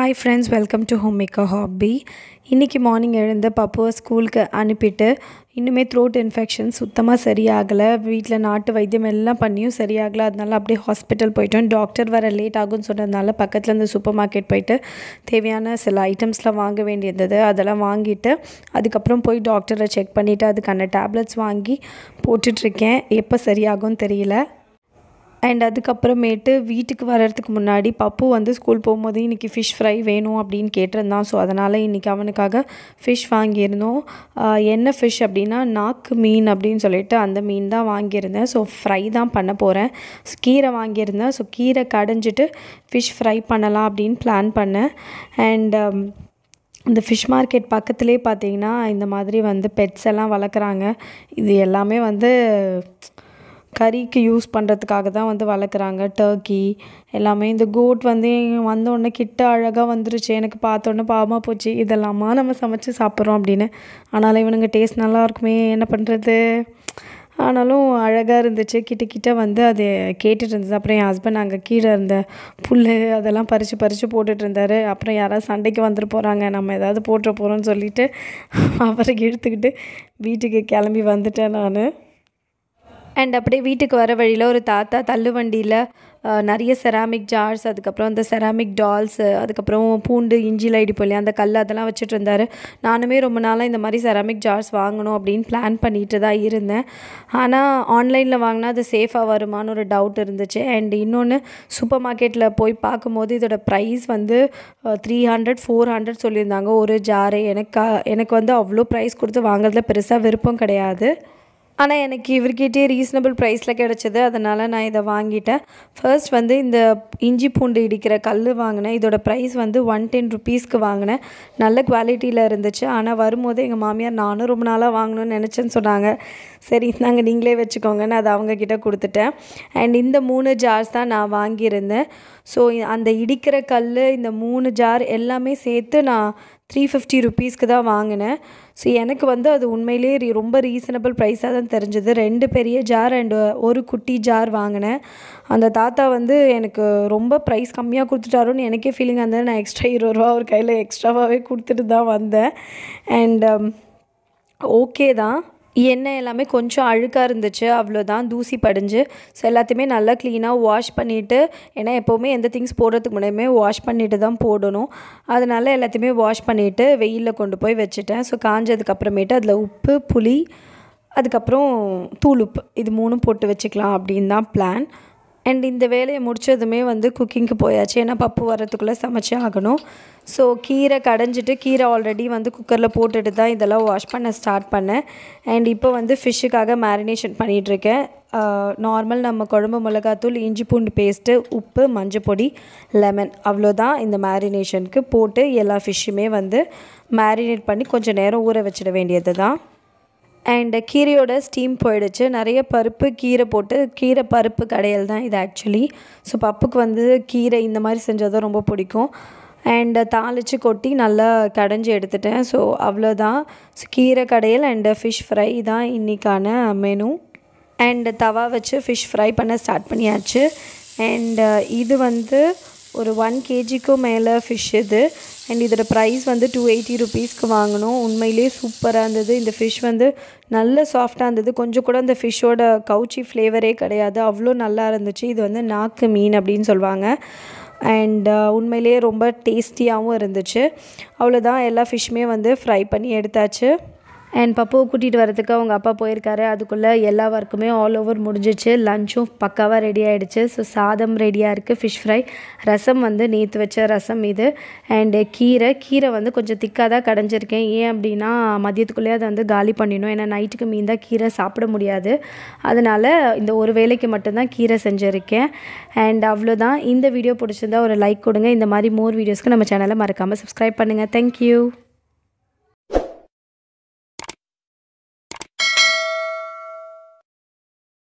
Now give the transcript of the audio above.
hi friends welcome to home maker hobby இன்றைக்கி morning எழுந்த பப்புவை ஸ்கூலுக்கு அனுப்பிட்டு இன்னுமே த்ரோட் இன்ஃபெக்ஷன் சுத்தமாக சரியாகலை வீட்டில் நாட்டு வைத்தியம் எல்லாம் பண்ணியும் சரியாகலை அதனால அப்படியே ஹாஸ்பிட்டல் போயிட்டோம் டாக்டர் வர லேட் ஆகும்னு சொன்னதுனால பக்கத்தில் இந்த சூப்பர் மார்க்கெட் போயிட்டு தேவையான சில ஐட்டம்ஸ்லாம் வாங்க வேண்டியிருந்தது அதெல்லாம் வாங்கிட்டு அதுக்கப்புறம் போய் டாக்டரை செக் பண்ணிவிட்டு அதுக்கான டேப்லெட்ஸ் வாங்கி போட்டுட்ருக்கேன் எப்போ சரியாகும்னு தெரியல அண்ட் அதுக்கப்புறமேட்டு வீட்டுக்கு வர்றதுக்கு முன்னாடி பப்பு வந்து ஸ்கூல் போகும்போது இன்றைக்கி ஃபிஷ் ஃப்ரை வேணும் அப்படின்னு கேட்டிருந்தான் ஸோ அதனால் இன்றைக்கி அவனுக்காக ஃபிஷ் வாங்கியிருந்தோம் என்ன ஃபிஷ் அப்படின்னா நாக்கு மீன் அப்படின்னு சொல்லிட்டு அந்த மீன் தான் வாங்கியிருந்தேன் ஸோ ஃப்ரை தான் பண்ண போகிறேன் கீரை வாங்கியிருந்தேன் ஸோ கீரை கடைஞ்சிட்டு ஃபிஷ் ஃப்ரை பண்ணலாம் அப்படின்னு பிளான் பண்ணேன் அண்ட் um, இந்த ஃபிஷ் மார்க்கெட் பக்கத்துலேயே பார்த்தீங்கன்னா இந்த மாதிரி வந்து பெட்ஸ் எல்லாம் வளர்க்குறாங்க இது எல்லாமே வந்து கறிக்கு யூஸ் பண்ணுறதுக்காக தான் வந்து வளர்க்குறாங்க டர்க்கி எல்லாமே இந்த கோட் வந்து வந்தோடனே கிட்ட அழகாக வந்துருச்சு எனக்கு பார்த்தோன்னே பாவமாக போச்சு இதெல்லாமா நம்ம சமைச்சு சாப்பிட்றோம் அப்படின்னு ஆனாலும் இவனுங்க டேஸ்ட் நல்லாயிருக்குமே என்ன பண்ணுறது ஆனாலும் அழகாக இருந்துச்சு கிட்ட கிட்ட வந்து அது கேட்டுட்டு இருந்தது அப்புறம் என் ஹஸ்பண்ட் அங்கே கீழே இருந்த புல் அதெல்லாம் பறித்து பறித்து போட்டுட்டு இருந்தார் அப்புறம் யாராவது சண்டைக்கு வந்துட்டு போகிறாங்க நம்ம ஏதாவது போட்டுற போகிறோம்னு சொல்லிவிட்டு அவரை இழுத்துக்கிட்டு வீட்டுக்கு கிளம்பி வந்துட்டேன் நான் அண்ட் அப்படியே வீட்டுக்கு வர வழியில் ஒரு தாத்தா தள்ளுவண்டியில் நிறைய செராமிக் ஜார்ஸ் அதுக்கப்புறம் அந்த செராமிக் டால்ஸு அதுக்கப்புறம் பூண்டு இஞ்சியில் லைடி போலி அந்த கல் அதெல்லாம் வச்சுட்டு இருந்தார் நானுமே ரொம்ப நாளாக இந்த மாதிரி செராமிக் ஜார்ஸ் வாங்கணும் அப்படின்னு பிளான் பண்ணிட்டு தான் இருந்தேன் ஆனால் ஆன்லைனில் வாங்கினா அது சேஃபாக வருமானு ஒரு டவுட் இருந்துச்சு அண்ட் இன்னொன்று சூப்பர் மார்க்கெட்டில் போய் பார்க்கும்போது இதோட ப்ரைஸ் வந்து த்ரீ ஹண்ட்ரட் ஃபோர் ஹண்ட்ரட் சொல்லியிருந்தாங்க ஒரு ஜாரு எனக்கு எனக்கு வந்து அவ்வளோ ப்ரைஸ் கொடுத்து வாங்குறதுல பெருசாக விருப்பம் கிடையாது ஆனால் எனக்கு இவர்கிட்டே ரீசனபிள் ப்ரைஸில் கிடச்சிது அதனால் நான் இதை வாங்கிட்டேன் ஃபர்ஸ்ட் வந்து இந்த இஞ்சி பூண்டு இடிக்கிற கல் வாங்கினேன் இதோட ப்ரைஸ் வந்து ஒன் டென் ருபீஸ்க்கு வாங்கினேன் நல்ல குவாலிட்டியில் இருந்துச்சு ஆனால் வரும்போது எங்கள் மாமியார் நானும் ரொம்ப நாளாக வாங்கணும்னு நினச்சேன்னு சொன்னாங்க சரி நாங்கள் நீங்களே வச்சுக்கோங்கன்னு அதை அவங்கக்கிட்ட கொடுத்துட்டேன் அண்ட் இந்த மூணு ஜார்ஸ் தான் நான் வாங்கியிருந்தேன் ஸோ அந்த இடிக்கிற கல் இந்த மூணு ஜார் எல்லாமே சேர்த்து நான் த்ரீ ஃபிஃப்டி ருபீஸ்க்கு தான் வாங்கினேன் ஸோ எனக்கு வந்து அது உண்மையிலே ரொம்ப ரீசனபிள் ப்ரைஸாக தான் தெரிஞ்சது ரெண்டு பெரிய ஜார் அண்டு ஒரு குட்டி ஜார் வாங்கினேன் அந்த தாத்தா வந்து எனக்கு ரொம்ப ப்ரைஸ் கம்மியாக கொடுத்துட்டாருன்னு எனக்கே ஃபீலிங் வந்தது நான் எக்ஸ்ட்ரா இருபது ரூபா அவர் கையில் எக்ஸ்ட்ராவாகவே கொடுத்துட்டு தான் வந்தேன் அண்ட் ஓகே um, தான் எண்ணெய் எல்லாமே கொஞ்சம் அழுக்காக இருந்துச்சு அவ்வளோதான் தூசி படிஞ்சு ஸோ எல்லாத்தையுமே நல்லா க்ளீனாக வாஷ் பண்ணிவிட்டு ஏன்னா எப்போவுமே எந்த திங்ஸ் போடுறதுக்கு முன்னாடியுமே வாஷ் பண்ணிவிட்டு தான் போடணும் அதனால் எல்லாத்தையுமே வாஷ் பண்ணிவிட்டு வெயிலில் கொண்டு போய் வச்சுட்டேன் ஸோ காஞ்சதுக்கப்புறமேட்டு அதில் உப்பு புளி அதுக்கப்புறம் தூளுப்பு இது மூணும் போட்டு வச்சுக்கலாம் அப்படின்னு தான் பிளான் அண்ட் இந்த வேலையை முடித்ததுமே வந்து குக்கிங்க்கு போயாச்சு ஏன்னா பப்பு வரத்துக்குள்ளே சமைச்சே ஆகணும் ஸோ கீரை கடைஞ்சிட்டு கீரை ஆல்ரெடி வந்து குக்கரில் போட்டுட்டு தான் இதெல்லாம் வாஷ் பண்ண ஸ்டார்ட் பண்ணேன் அண்ட் இப்போ வந்து ஃபிஷ்ஷுக்காக மேரினேஷன் பண்ணிகிட்ருக்கேன் நார்மல் நம்ம குழம்பு மிளகாத்தூள் இஞ்சி பூண்டு பேஸ்ட்டு உப்பு மஞ்சள் பொடி லெமன் அவ்வளோதான் இந்த மேரினேஷனுக்கு போட்டு எல்லா ஃபிஷ்ஷுமே வந்து மேரினேட் பண்ணி கொஞ்சம் நேரம் ஊற வச்சிட வேண்டியது தான் அண்டு கீரையோட ஸ்டீம் போயிடுச்சு நிறைய பருப்பு கீரை போட்டு கீரை பருப்பு கடையல் தான் இது ஆக்சுவலி ஸோ பப்புக்கு வந்து கீரை இந்த மாதிரி செஞ்சால் தான் ரொம்ப பிடிக்கும் அண்டு தாளித்து கொட்டி நல்லா கடைஞ்சி எடுத்துட்டேன் ஸோ அவ்வளோதான் ஸோ கீரை கடையல் அண்டு ஃபிஷ் ஃப்ரை தான் இன்றைக்கான மெனு அண்டு தவா வச்சு ஃபிஷ் ஃப்ரை பண்ண ஸ்டார்ட் பண்ணியாச்சு அண்டு இது வந்து ஒரு ஒன் கேஜிக்கும் மேலே ஃபிஷ் இது அண்ட் இதோட ப்ரைஸ் வந்து டூ எயிட்டி ருபீஸ்க்கு வாங்கினோம் உண்மையிலே சூப்பராக இருந்தது இந்த ஃபிஷ் வந்து நல்ல சாஃப்டாக இருந்தது கொஞ்சம் கூட அந்த ஃபிஷ்ஷோட கவுச்சி ஃப்ளேவரே கிடையாது அவ்வளோ நல்லா இருந்துச்சு இது வந்து நாக்கு மீன் அப்படின்னு சொல்லுவாங்க அண்ட் uh, உண்மையிலேயே ரொம்ப டேஸ்டியாகவும் இருந்துச்சு அவ்வளோதான் எல்லா ஃபிஷ்ஷுமே வந்து ஃப்ரை பண்ணி எடுத்தாச்சு அண்ட் பப்பாவை கூட்டிகிட்டு வரதுக்கு அவங்க அப்பா போயிருக்காரு அதுக்குள்ளே எல்லா ஒர்க்குமே ஆல் ஓவர் முடிஞ்சிச்சு லஞ்சும் பக்காவாக ரெடி ஆகிடுச்சு ஸோ சாதம் ரெடியாக இருக்குது ஃபிஷ் ஃப்ரை ரசம் வந்து நேற்று வச்ச ரசம் இது அண்டு கீரை கீரை வந்து கொஞ்சம் திக்காக தான் கடைஞ்சிருக்கேன் ஏன் அப்படின்னா மதியத்துக்குள்ளேயே அதை வந்து காலி பண்ணிடணும் ஏன்னா நைட்டுக்கு மீன் தான் கீரை சாப்பிட முடியாது அதனால் இந்த ஒரு வேலைக்கு மட்டும்தான் கீரை செஞ்சுருக்கேன் அண்ட் அவ்வளோதான் இந்த வீடியோ பிடிச்சிருந்தா ஒரு லைக் கொடுங்க இந்த மாதிரி மோர் வீடியோஸ்க்கு நம்ம சேனலை மறக்காமல் சப்ஸ்கிரைப் பண்ணுங்கள் தேங்க்யூ